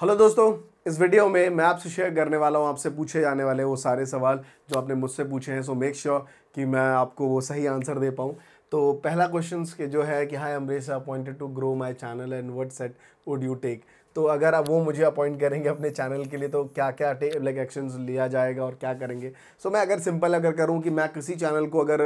Hello दोस्तों इस video में मैं आपसे शेयर करने वाला हूँ आपसे पूछे जाने वाले वो सारे सवाल जो आपने मुझसे पूछे हैं सो मेक श्योर कि मैं आपको वो सही आंसर दे पाऊँ तो पहला क्वेश्चन के जो है कि hi Amrish appointed to grow my channel and what set would you take तो अगर आप वो मुझे अपॉइंट करेंगे अपने चैनल के लिए तो क्या क्या लाइक एक्शंस लिया जाएगा और क्या करेंगे सो so, मैं अगर सिंपल अगर करूँ कि मैं किसी चैनल को अगर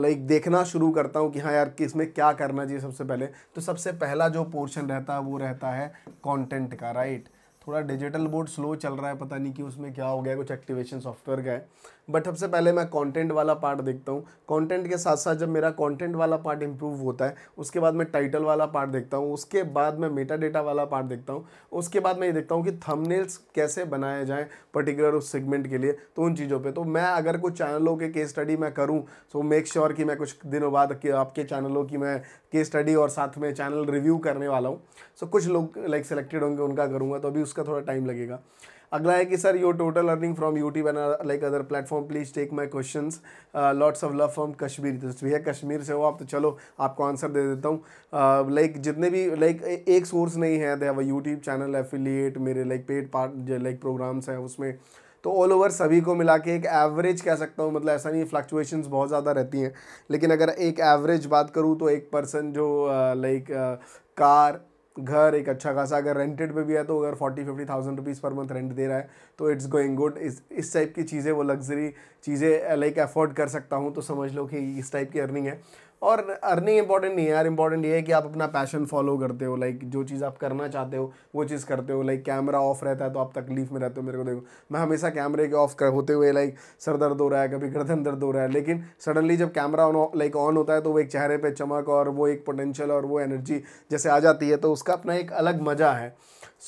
लाइक देखना शुरू करता हूँ कि हाँ यार किस में क्या करना चाहिए सबसे पहले तो सबसे पहला जो पोर्शन रहता है वो रहता है कॉन्टेंट का राइट थोड़ा डिजिटल बोर्ड स्लो चल रहा है पता नहीं कि उसमें क्या हो गया कुछ एक्टिवेशन सॉफ्टवेयर का है बट सबसे पहले मैं कंटेंट वाला पार्ट देखता हूँ कंटेंट के साथ साथ जब मेरा कंटेंट वाला पार्ट इंप्रूव होता है उसके बाद मैं टाइटल वाला पार्ट देखता हूँ उसके बाद मैं मेटा डेटा वाला पार्ट देखता हूँ उसके बाद मैं ये देखता हूँ कि थंबनेल्स कैसे बनाए जाएँ पर्टिकुलर उस सेगमेंट के लिए तो उन चीज़ों पर तो मैं अगर कुछ चैनलों के केस स्टडी मैं करूँ सो मेक श्योर कि मैं कुछ दिनों बाद आपके चैनलों की मैं केस स्टडी और साथ में चैनल रिव्यू करने वाला हूँ सो कुछ लोग लाइक सेलेक्टेड होंगे उनका करूँगा तो अभी उसका थोड़ा टाइम लगेगा अगला है कि sir your total earning from YouTube and like other platform please take my question lots of love from Kashmir तो भैया कश्मीर से हो आप तो चलो आपको आंसर दे देता हूँ लाइक uh, जितने भी लाइक एक सोर्स नहीं है दे यूट्यूब चैनल एफिलिएट मेरे like paid part like programmes हैं उसमें तो ऑल ओवर सभी को मिला के एक एवरेज कह सकता हूँ मतलब ऐसा नहीं फ्लक्चुएशन बहुत ज़्यादा रहती हैं लेकिन अगर एक एवरेज बात करूँ तो एक पर्सन जो लाइक uh, कार uh, घर एक अच्छा खासा अगर रेंटेड पे भी है तो अगर forty fifty thousand rupees per month rent दे रहा है तो इट्स गोइंग गुड इस इस टाइप की चीज़ें वो लग्जरी चीज़ें लाइक अफोर्ड कर सकता हूँ तो समझ लो कि इस टाइप की अर्निंग है और अर्निंग इंपॉर्टेंट नहीं है यार इंपॉर्टेंट ये है कि आप अपना पैशन फॉलो करते हो लाइक जो चीज़ आप करना चाहते हो वो चीज़ करते हो लाइक कैमरा ऑफ रहता है तो आप तकलीफ में रहते हो मेरे को देखो मैं हमेशा कैमरे के ऑफ होते हुए लाइक सर दर्द हो रहा है कभी गर्दन दर्द हो रहा है लेकिन सडनली जब कैमरा ऑन लाइक ऑन होता है तो वो एक चेहरे पर चमक और वो एक पोटेंशियल और वो एनर्जी जैसे आ जाती है तो उसका अपना एक अलग मज़ा है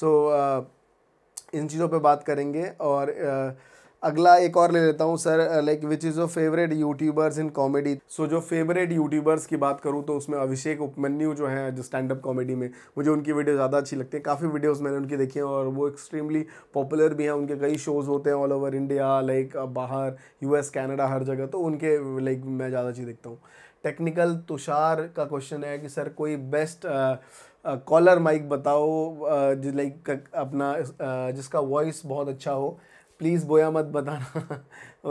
सो so, uh, इन चीज़ों पर बात करेंगे और uh, अगला एक और ले लेता हूँ sir like which is your favourite YouTubers in comedy so जो फेवरेट यूट्यूबर्स की बात करूँ तो उसमें अभिषेक उपमन्यु जो हैं जो स्टैंड अप कॉमेडी में मुझे उनकी वीडियो ज़्यादा अच्छी लगती है काफ़ी वीडियोस मैंने उनकी देखी हैं और वो एक्सट्रीमली पॉपुलर भी हैं उनके कई शोज़ होते हैं ऑल ओवर इंडिया लाइक बाहर यूएस कैनेडा हर जगह तो उनके लाइक मैं ज़्यादा अच्छी देखता हूँ टेक्निकल तुषार का क्वेश्चन है कि सर कोई बेस्ट कॉलर माइक बताओ लाइक अपना जिसका वॉइस बहुत अच्छा हो प्लीज़ बोया मत बताना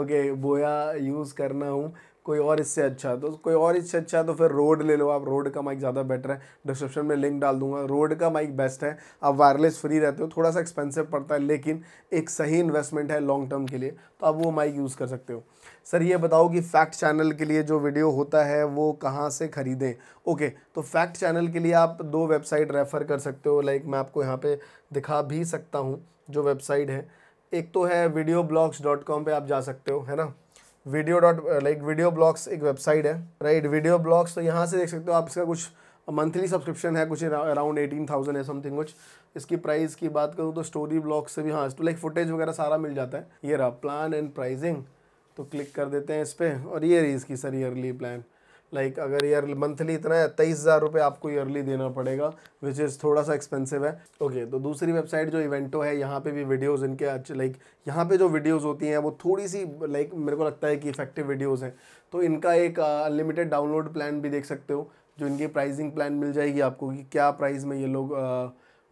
ओके बोया यूज़ करना हूँ कोई और इससे अच्छा तो कोई और इससे अच्छा तो फिर रोड ले लो आप रोड का माइक ज़्यादा बेटर है डिस्क्रिप्शन में लिंक डाल दूंगा रोड का माइक बेस्ट है आप वायरलेस फ्री रहते हो थोड़ा सा एक्सपेंसिव पड़ता है लेकिन एक सही इन्वेस्टमेंट है लॉन्ग टर्म के लिए तो आप वो माइक यूज़ कर सकते हो सर ये बताओ कि फैक्ट चैनल के लिए जो वीडियो होता है वो कहाँ से ख़रीदें ओके तो फैक्ट चैनल के लिए आप दो वेबसाइट रेफ़र कर सकते हो लाइक मैं आपको यहाँ पर दिखा भी सकता हूँ जो वेबसाइट है एक तो है वीडियो ब्लॉग्स डॉट कॉम पर आप जा सकते हो है ना video dot like video blogs एक वेबसाइट है राइट वीडियो ब्लॉग्स तो यहाँ से देख सकते हो आप इसका कुछ मंथली सब्सक्रिप्शन है कुछ अराउंड एटीन थाउजेंड है समथिंग कुछ इसकी प्राइस की बात करूँ तो स्टोरी ब्लॉग्स से भी हाँ तो लाइक फुटेज वगैरह सारा मिल जाता है ये रहा प्लान एंड प्राइजिंग तो क्लिक कर देते हैं इस पर और ये रही इसकी sir yearly plan like like, अगर ईयर मंथली इतना है तेईस हज़ार रुपये आपको ईयरली देना पड़ेगा विच इज़ थोड़ा सा एक्सपेंसिव है ओके okay, तो दूसरी वेबसाइट जो इवेंटो है यहाँ पे भी वीडियोस इनके अच्छे लाइक like, यहाँ पे जो वीडियोस होती हैं वो थोड़ी सी लाइक like, मेरे को लगता है कि इफेक्टिव वीडियोस हैं तो इनका एक अनलिमिटेड डाउनलोड प्लान भी देख सकते हो जो इनकी प्राइजिंग प्लान मिल जाएगी आपको कि क्या प्राइस में ये लोग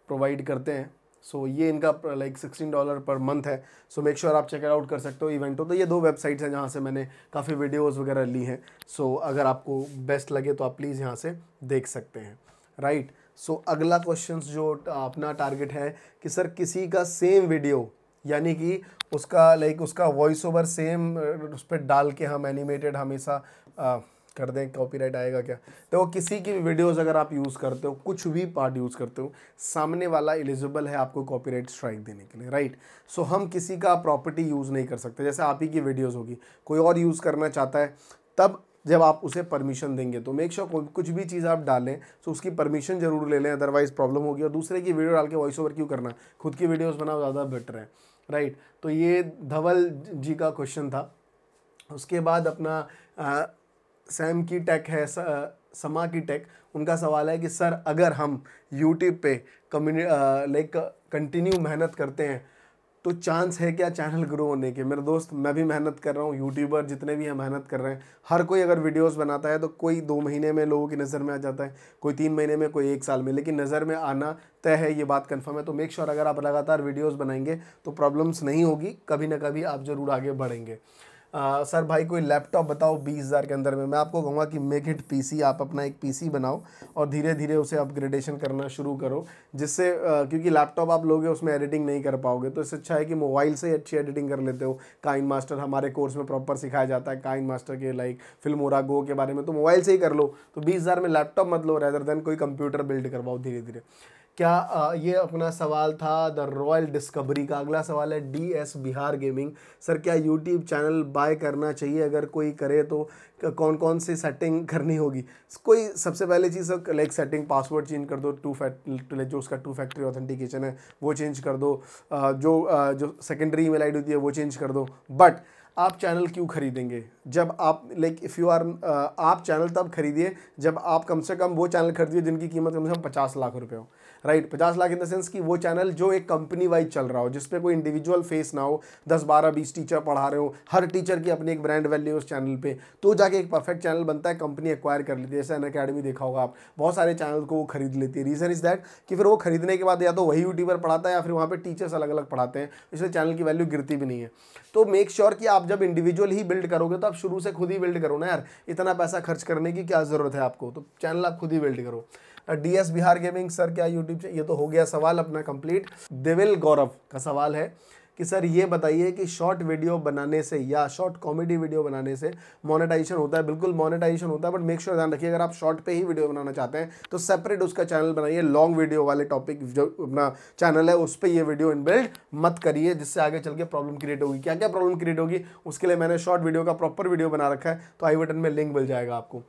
प्रोवाइड करते हैं सो so, ये इनका like sixteen dollar per month है सो मेक श्योर आप चेकआउट कर सकते हो इवेंटो तो ये दो वेबसाइट्स हैं जहाँ से मैंने काफ़ी वीडियोस वगैरह ली हैं सो so, अगर आपको बेस्ट लगे तो आप प्लीज़ यहाँ से देख सकते हैं राइट right? सो so, अगला क्वेश्चन जो अपना टारगेट है कि सर किसी का सेम वीडियो यानी कि उसका लाइक उसका वॉइस ओवर सेम उस पर डाल के हम एनिमेटेड हमेशा कर दें कॉपीराइट आएगा क्या तो किसी की भी वीडियोस अगर आप यूज़ करते हो कुछ भी पार्ट यूज़ करते हो सामने वाला एलिजिबल है आपको कॉपीराइट स्ट्राइक देने के लिए राइट सो हम किसी का प्रॉपर्टी यूज़ नहीं कर सकते जैसे आप ही की वीडियोज़ होगी कोई और यूज़ करना चाहता है तब जब आप उसे परमिशन देंगे तो मेक श्योर sure कुछ भी चीज़ आप डालें तो उसकी परमिशन जरूर ले लें अदरवाइज़ प्रॉब्लम होगी और दूसरे की वीडियो डाल के वॉइस ओवर क्यों करना खुद की वीडियोज़ बनाओ ज़्यादा बेटर है राइट तो ये धवल जी का क्वेश्चन था उसके बाद अपना सैम की टेक है समा की टेक उनका सवाल है कि सर अगर हम यूट्यूब पे कम्युनि लाइक कंटिन्यू मेहनत करते हैं तो चांस है क्या चैनल ग्रो होने के मेरे दोस्त मैं भी मेहनत कर रहा हूँ यूट्यूबर जितने भी हैं मेहनत कर रहे हैं हर कोई अगर वीडियोस बनाता है तो कोई दो महीने में लोगों की नज़र में आ जाता है कोई तीन महीने में कोई एक साल में लेकिन नज़र में आना तय है ये बात कन्फर्म है तो मेक श्योर sure अगर आप लगातार वीडियोज़ बनाएंगे तो प्रॉब्लम्स नहीं होगी कभी ना कभी आप ज़रूर आगे बढ़ेंगे आ, सर भाई कोई लैपटॉप बताओ बीस हज़ार के अंदर में मैं आपको कहूँगा कि मेक इट पीसी आप अपना एक पीसी बनाओ और धीरे धीरे उसे अपग्रेडेशन करना शुरू करो जिससे आ, क्योंकि लैपटॉप आप लोगे उसमें एडिटिंग नहीं कर पाओगे तो इससे अच्छा है कि मोबाइल से अच्छी एडिटिंग कर लेते हो काइन मास्टर हमारे कोर्स में प्रॉपर सिखाया जाता है काइन मास्टर के लाइक फिल्मोरा गो के बारे में तो मोबाइल से ही कर लो तो बीस में लैपटॉप मत लो रेदर देन कोई कंप्यूटर बिल्ड करवाओ धीरे धीरे क्या ये अपना सवाल था द रॉयल डिस्कवरी का अगला सवाल है D S Bihar gaming sir क्या यूट्यूब चैनल बाय करना चाहिए अगर कोई करे तो कौन कौन सी सेटिंग करनी होगी कोई सबसे पहले चीज़ sir like setting password change कर दो टू फैक्ट तो जो उसका टू फैक्ट्री ऑथेंटिकेशन है वो चेंज कर दो जो जो सेकेंडरी ईमेल आईडी होती है वो चेंज कर दो बट आप चैनल क्यों खरीदेंगे जब आप लाइक इफ़ यू आर आप चैनल तब खरीदिए जब आप कम से कम वो चैनल खरीदिए जिनकी कीमत कम से कम पचास लाख रुपये हो राइट पचास लाख इन द सेंस कि वो चैनल जो एक कंपनी वाइज चल रहा हो जिसपे कोई इंडिविजुअल फेस ना हो दस बारह बीस टीचर पढ़ा रहे हो हर टीचर की अपनी एक ब्रांड वैल्यू उस चैनल पर तो जाके एक परफेक्ट चैनल बनता है कंपनी एक्वायर कर लेती है जैसे अन अकेडमी देखा होगा आप बहुत सारे चैनल को वो खरीद लेती है रीज़न इज़ दैट कि फिर वो खरीदने के बाद या तो वही यूट्यूबर पढ़ाता है या फिर वहाँ पर टीचर्स अलग अलग पढ़ाते हैं इसलिए चैनल की वैल्यू गिरती भी नहीं है तो मेक श्योर कि आप जब इंडिविजुअल ही बिल्ड करोगे तो आप शुरू से खुद ही बिल्ड करो ना यार इतना पैसा खर्च करने की क्या ज़रूरत है आपको तो चैनल आप खुद ही बिल्ड करो डीएस बिहार गेमिंग सर क्या यूट्यूब ये तो हो गया सवाल अपना कंप्लीट देविल गौरव का सवाल है कि सर ये बताइए कि शॉर्ट वीडियो बनाने से या शॉर्ट कॉमेडी वीडियो बनाने से मोनेटाइजेशन होता है बिल्कुल मोनेटाइजेशन होता है बट मेक श्योर ध्यान रखिए अगर आप शॉर्ट पे ही वीडियो बनाना चाहते हैं तो सेपरेट उसका चैनल बनाइए लॉन्ग वीडियो वाले टॉपिक जो अपना चैनल है उस पर यह वीडियो इनबिल्ड मत करिए जिससे आगे चल के प्रॉब्लम क्रिएट होगी क्या क्या प्रॉब्लम क्रिएट होगी उसके लिए मैंने शॉर्ट वीडियो का प्रॉपर वीडियो बना रखा है तो आई बटन में लिंक मिल जाएगा आपको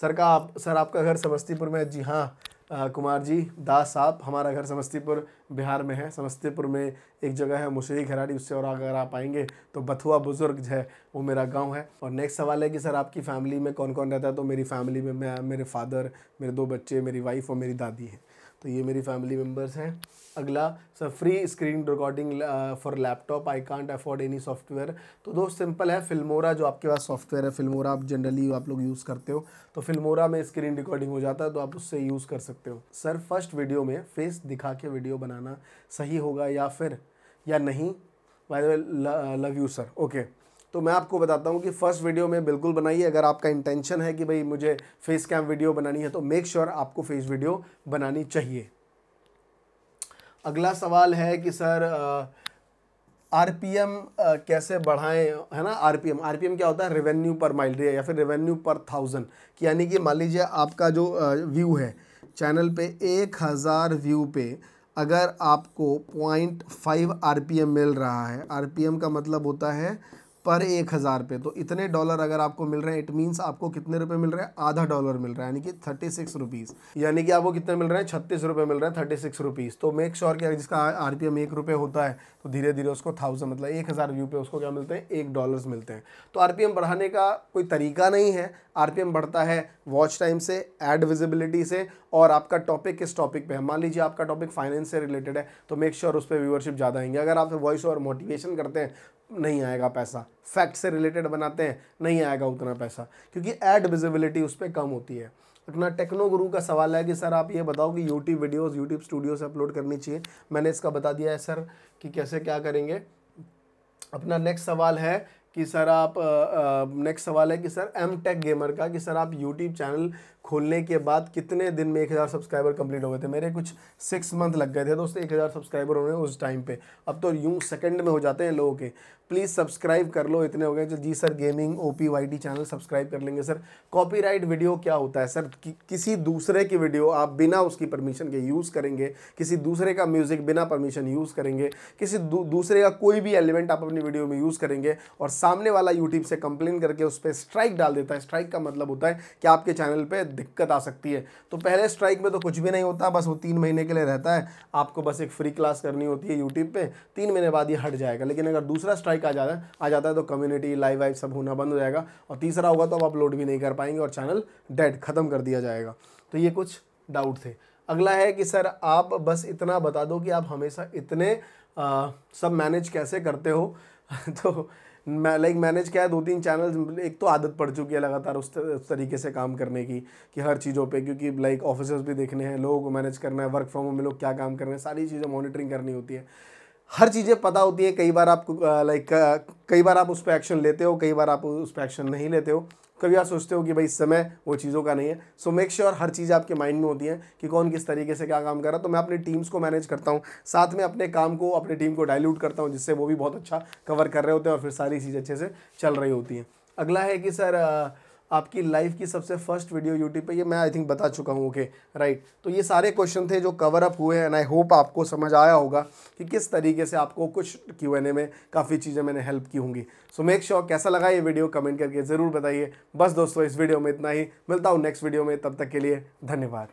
सर का आप सर आपका घर समस्तीपुर में जी हाँ कुमार जी दास साहब हमारा घर समस्तीपुर बिहार में है समस्तीपुर में एक जगह है मुशरी घराड़ी उससे और अगर आप आएंगे तो बथुआ बुज़ुर्ग है वो मेरा गांव है और नेक्स्ट सवाल है कि सर आपकी फ़ैमिली में कौन कौन रहता है तो मेरी फैमिली में मैं मेरे फादर मेरे दो बच्चे मेरी वाइफ और मेरी दादी हैं तो ये मेरी फैमिली मेम्बर्स हैं अगला sir free screen recording for laptop I can't afford any software तो दोस्त सिंपल है फिल्मोरा जो आपके पास सॉफ्टवेयर है फिल्मोरा आप जनरली आप लोग यूज़ करते हो तो फिल्मोरा में स्क्रीन रिकॉर्डिंग हो जाता है तो आप उससे यूज़ कर सकते हो सर फर्स्ट वीडियो में फेस दिखा के वीडियो बनाना सही होगा या फिर या नहीं why love you sir okay तो मैं आपको बताता हूँ कि फर्स्ट वीडियो में बिल्कुल बनाइए अगर आपका इंटेंशन है कि भाई मुझे फेस कैम वीडियो बनानी है तो मेक श्योर sure आपको फेस वीडियो बनानी चाहिए अगला सवाल है कि सर एम कैसे बढ़ाएं है ना पी एम क्या होता है रेवेन्यू पर माइल या फिर रेवेन्यू पर थाउजेंड कि यानी कि मान लीजिए आपका जो व्यू है चैनल पे एक हज़ार व्यू पे अगर आपको पॉइंट फाइव आर मिल रहा है आर का मतलब होता है पर एक हज़ार पे तो इतने डॉलर अगर आपको मिल रहे हैं इट मीन्स आपको कितने रुपए मिल रहे हैं आधा डॉलर मिल रहा है यानी कि थर्टी सिक्स रुपीज़ यानी कि आपको कितने मिल रहे हैं छत्तीस रुपये मिल रहे हैं थर्टी सिक्स रुपीज़ तो मेक श्योर कि जिसका आर पी एम एक रुपये होता है तो धीरे धीरे उसको थाउजेंड मतलब एक हज़ार व्यू पे उसको क्या मिलते हैं एक डॉलर्स मिलते हैं तो आर पी एम बढ़ाने का कोई तरीका नहीं है आरपीएम बढ़ता है वॉच टाइम से एड विजिबिलिटी से और आपका टॉपिक किस टॉपिक पे है मान लीजिए आपका टॉपिक फाइनेंस से रिलेटेड है तो मेक श्योर sure उस पर व्यूअरशिप ज़्यादा आएंगे अगर आप वॉइस और मोटिवेशन करते हैं नहीं आएगा पैसा फैक्ट से रिलेटेड बनाते हैं नहीं आएगा उतना पैसा क्योंकि एड विजिबिलिटी उस पर कम होती है अपना टेक्नो गुरु का सवाल है कि सर आप ये बताओ कि यूट्यूब वीडियोस यूट्यूब स्टूडियो से अपलोड करनी चाहिए मैंने इसका बता दिया है सर कि कैसे क्या करेंगे अपना नेक्स्ट सवाल है कि सर आप नेक्स्ट सवाल है कि सर एम टेक गेमर का कि सर आप यूट्यूब चैनल खोलने के बाद कितने दिन में एक हज़ार सब्सक्राइबर कंप्लीट हो गए थे मेरे कुछ सिक्स मंथ लग गए थे दोस्तों एक हज़ार सब्सक्राइबर होने उस टाइम पे अब तो यूँ सेकंड में हो जाते हैं लोगों के प्लीज़ सब्सक्राइब कर लो इतने हो गए जी sir gaming O P Y T channel subscribe कर लेंगे सर कॉपी वीडियो क्या होता है सर कि, किसी दूसरे की वीडियो आप बिना उसकी परमिशन के यूज़ करेंगे किसी दूसरे का म्यूज़िक बिना परमिशन यूज़ करेंगे किसी दूसरे का कोई भी एलिमेंट आप अपनी वीडियो में यूज़ करेंगे और सामने वाला यूट्यूब से कंप्लेन करके उस पर स्ट्राइक डाल देता है स्ट्राइक का मतलब होता है कि आपके चैनल पर दिक्कत आ सकती है तो पहले स्ट्राइक में तो कुछ भी नहीं होता बस वो तीन महीने के लिए रहता है आपको बस एक फ्री क्लास करनी होती है यूट्यूब पर तीन महीने बाद ये हट जाएगा लेकिन अगर दूसरा स्ट्राइक आ जाता आ जाता है तो कम्युनिटी लाइव वाइव सब होना बंद हो जाएगा और तीसरा होगा तो आप अपलोड भी नहीं कर पाएंगे और चैनल डेड ख़त्म कर दिया जाएगा तो ये कुछ डाउट थे अगला है कि सर आप बस इतना बता दो कि आप हमेशा इतने आ, सब मैनेज कैसे करते हो तो मैं लाइक मैनेज किया है दो तीन चैनल्स एक तो आदत पड़ चुकी है लगातार उस, उस तरीके से काम करने की कि हर चीज़ों पे क्योंकि लाइक ऑफिस भी देखने हैं लोगों को मैनेज करना है वर्क फ्रॉम होम में लोग क्या काम कर रहे हैं सारी चीज़ें मॉनिटरिंग करनी होती है हर चीज़ें पता होती है कई बार आप लाइक कई बार आप उस पर एक्शन लेते हो कई बार आप उस पर एक्शन नहीं लेते हो कभी आप सोचते हो कि भाई इस समय वो चीज़ों का नहीं है सो मेक श्योर हर चीज़ आपके माइंड में होती है कि कौन किस तरीके से क्या काम कर रहा है तो मैं अपनी टीम्स को मैनेज करता हूँ साथ में अपने काम को अपनी टीम को डायल्यूट करता हूँ जिससे वो भी बहुत अच्छा कवर कर रहे होते हैं और फिर सारी चीज़ अच्छे से चल रही होती हैं अगला है कि सर आपकी लाइफ की सबसे फर्स्ट वीडियो यूट्यूब पे ये मैं आई थिंक बता चुका हूँ ओके राइट तो ये सारे क्वेश्चन थे जो कवर अप हुए एंड आई होप आपको समझ आया होगा कि किस तरीके से आपको कुछ क्यू एन ए में काफ़ी चीज़ें मैंने हेल्प की होंगी सो मेक श्योर कैसा लगा ये वीडियो कमेंट करके ज़रूर बताइए बस दोस्तों इस वीडियो में इतना ही मिलता हूँ नेक्स्ट वीडियो में तब तक के लिए धन्यवाद